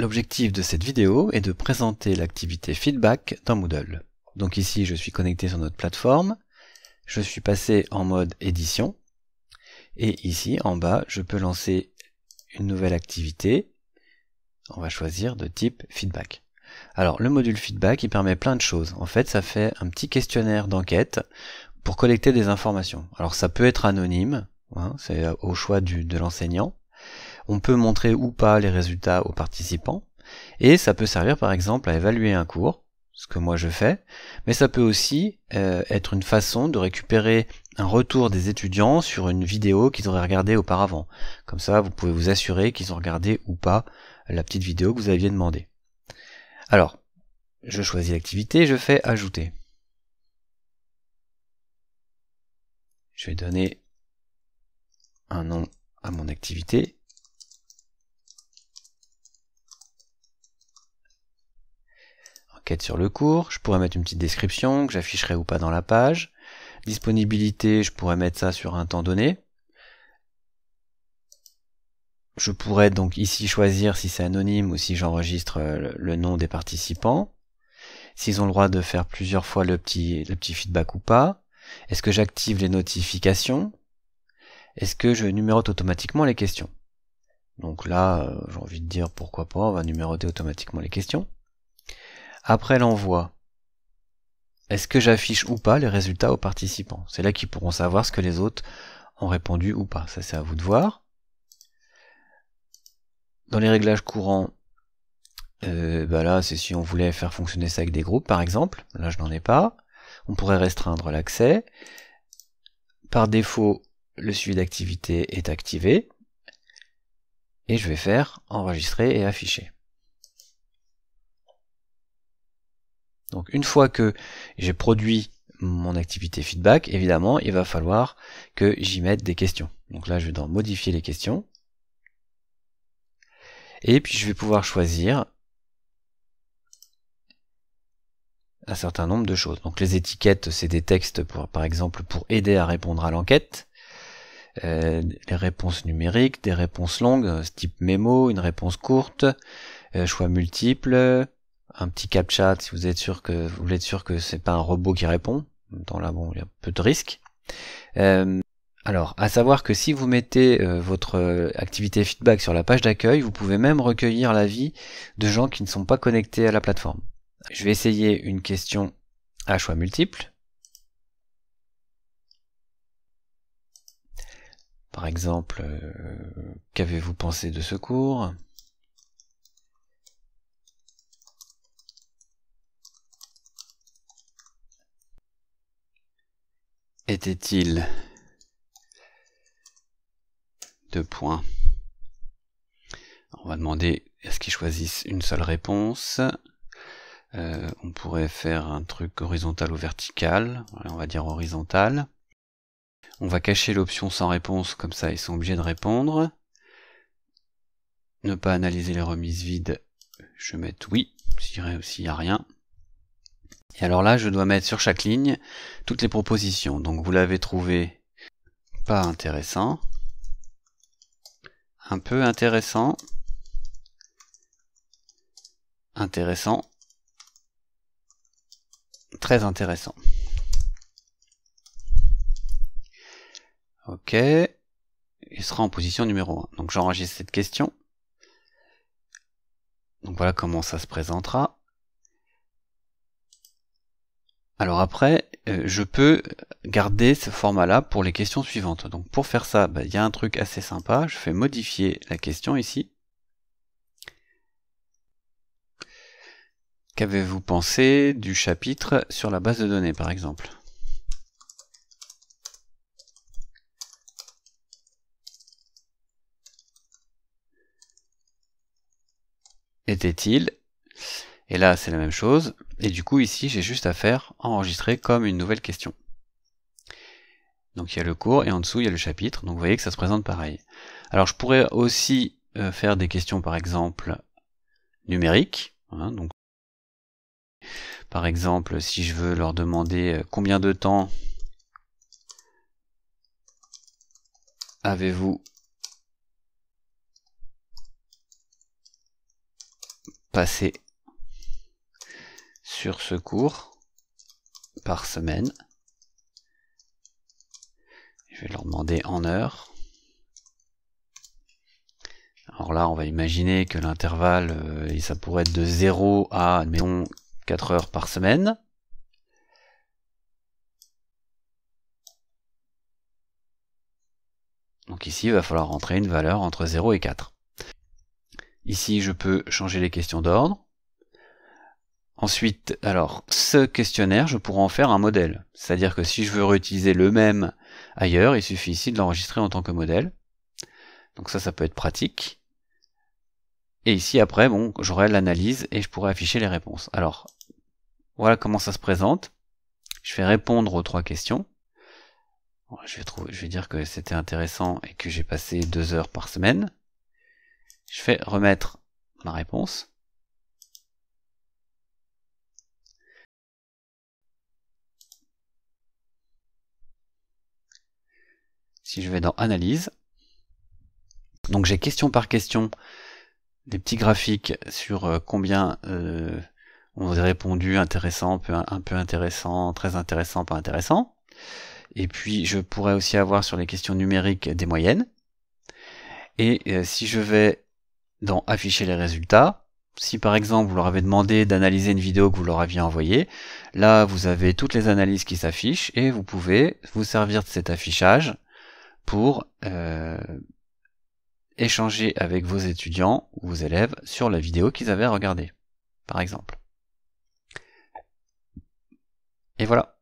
L'objectif de cette vidéo est de présenter l'activité feedback dans Moodle. Donc ici, je suis connecté sur notre plateforme, je suis passé en mode édition, et ici, en bas, je peux lancer une nouvelle activité. On va choisir de type feedback. Alors, le module feedback, il permet plein de choses. En fait, ça fait un petit questionnaire d'enquête pour collecter des informations. Alors, ça peut être anonyme, hein, c'est au choix de l'enseignant. On peut montrer ou pas les résultats aux participants, et ça peut servir par exemple à évaluer un cours, ce que moi je fais, mais ça peut aussi euh, être une façon de récupérer un retour des étudiants sur une vidéo qu'ils auraient regardée auparavant. Comme ça, vous pouvez vous assurer qu'ils ont regardé ou pas la petite vidéo que vous aviez demandé. Alors, je choisis l'activité, je fais ajouter. Je vais donner un nom à mon activité sur le cours, je pourrais mettre une petite description que j'afficherai ou pas dans la page. Disponibilité, je pourrais mettre ça sur un temps donné. Je pourrais donc ici choisir si c'est anonyme ou si j'enregistre euh, le nom des participants. S'ils ont le droit de faire plusieurs fois le petit, le petit feedback ou pas. Est-ce que j'active les notifications Est-ce que je numérote automatiquement les questions Donc là, euh, j'ai envie de dire pourquoi pas, on va numéroter automatiquement les questions après l'envoi, est-ce que j'affiche ou pas les résultats aux participants C'est là qu'ils pourront savoir ce que les autres ont répondu ou pas. Ça, c'est à vous de voir. Dans les réglages courants, euh, bah là, c'est si on voulait faire fonctionner ça avec des groupes, par exemple. Là, je n'en ai pas. On pourrait restreindre l'accès. Par défaut, le suivi d'activité est activé. Et je vais faire enregistrer et afficher. Donc une fois que j'ai produit mon activité feedback, évidemment, il va falloir que j'y mette des questions. Donc là, je vais dans modifier les questions. Et puis je vais pouvoir choisir un certain nombre de choses. Donc les étiquettes, c'est des textes pour, par exemple pour aider à répondre à l'enquête. Euh, les réponses numériques, des réponses longues, euh, type mémo, une réponse courte, euh, choix multiple, un petit captcha si vous êtes sûr que vous voulez être sûr que c'est pas un robot qui répond. Dans là, bon, il y a peu de risques. Euh, alors, à savoir que si vous mettez euh, votre euh, activité feedback sur la page d'accueil, vous pouvez même recueillir l'avis de gens qui ne sont pas connectés à la plateforme. Je vais essayer une question à choix multiple. Par exemple, qu'avez-vous pensé de ce cours était-il Deux points. On va demander est-ce qu'ils choisissent une seule réponse. Euh, on pourrait faire un truc horizontal ou vertical. on va dire horizontal. On va cacher l'option sans réponse, comme ça ils sont obligés de répondre. Ne pas analyser les remises vides, je vais oui, s'il dirais aussi n'y a rien. Et alors là, je dois mettre sur chaque ligne toutes les propositions. Donc vous l'avez trouvé pas intéressant, un peu intéressant, intéressant, très intéressant. Ok, il sera en position numéro 1. Donc j'enregistre cette question. Donc voilà comment ça se présentera. Alors après, euh, je peux garder ce format-là pour les questions suivantes. Donc pour faire ça, bah, il y a un truc assez sympa. Je fais modifier la question ici. Qu'avez-vous pensé du chapitre sur la base de données, par exemple Était-il et là, c'est la même chose. Et du coup, ici, j'ai juste à faire enregistrer comme une nouvelle question. Donc il y a le cours et en dessous il y a le chapitre. Donc vous voyez que ça se présente pareil. Alors je pourrais aussi euh, faire des questions par exemple numériques. Hein, donc par exemple si je veux leur demander euh, combien de temps avez-vous passé sur ce cours par semaine. Je vais leur demander en heures. Alors là, on va imaginer que l'intervalle, euh, ça pourrait être de 0 à, 4 heures par semaine. Donc ici, il va falloir rentrer une valeur entre 0 et 4. Ici, je peux changer les questions d'ordre. Ensuite, alors, ce questionnaire, je pourrais en faire un modèle. C'est-à-dire que si je veux réutiliser le même ailleurs, il suffit ici de l'enregistrer en tant que modèle. Donc ça, ça peut être pratique. Et ici, après, bon, j'aurai l'analyse et je pourrai afficher les réponses. Alors, voilà comment ça se présente. Je vais répondre aux trois questions. Je vais, je vais dire que c'était intéressant et que j'ai passé deux heures par semaine. Je fais remettre ma réponse. Si je vais dans Analyse, donc j'ai question par question des petits graphiques sur euh, combien euh, on a répondu intéressant, un peu intéressant, très intéressant, pas intéressant. Et puis je pourrais aussi avoir sur les questions numériques des moyennes. Et euh, si je vais dans afficher les résultats, si par exemple vous leur avez demandé d'analyser une vidéo que vous leur aviez envoyée, là vous avez toutes les analyses qui s'affichent et vous pouvez vous servir de cet affichage pour euh, échanger avec vos étudiants ou vos élèves sur la vidéo qu'ils avaient regardée, par exemple. Et voilà.